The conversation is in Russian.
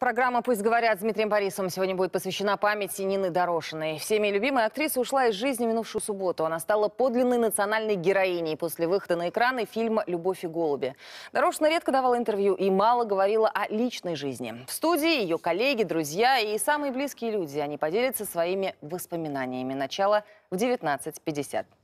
Программа «Пусть говорят» с Дмитрием Борисовым сегодня будет посвящена памяти Нины Дорошиной. Всеми любимая актриса ушла из жизни минувшую субботу. Она стала подлинной национальной героиней после выхода на экраны фильма «Любовь и голуби». Дорошина редко давала интервью и мало говорила о личной жизни. В студии ее коллеги, друзья и самые близкие люди. Они поделятся своими воспоминаниями. Начало в 1950.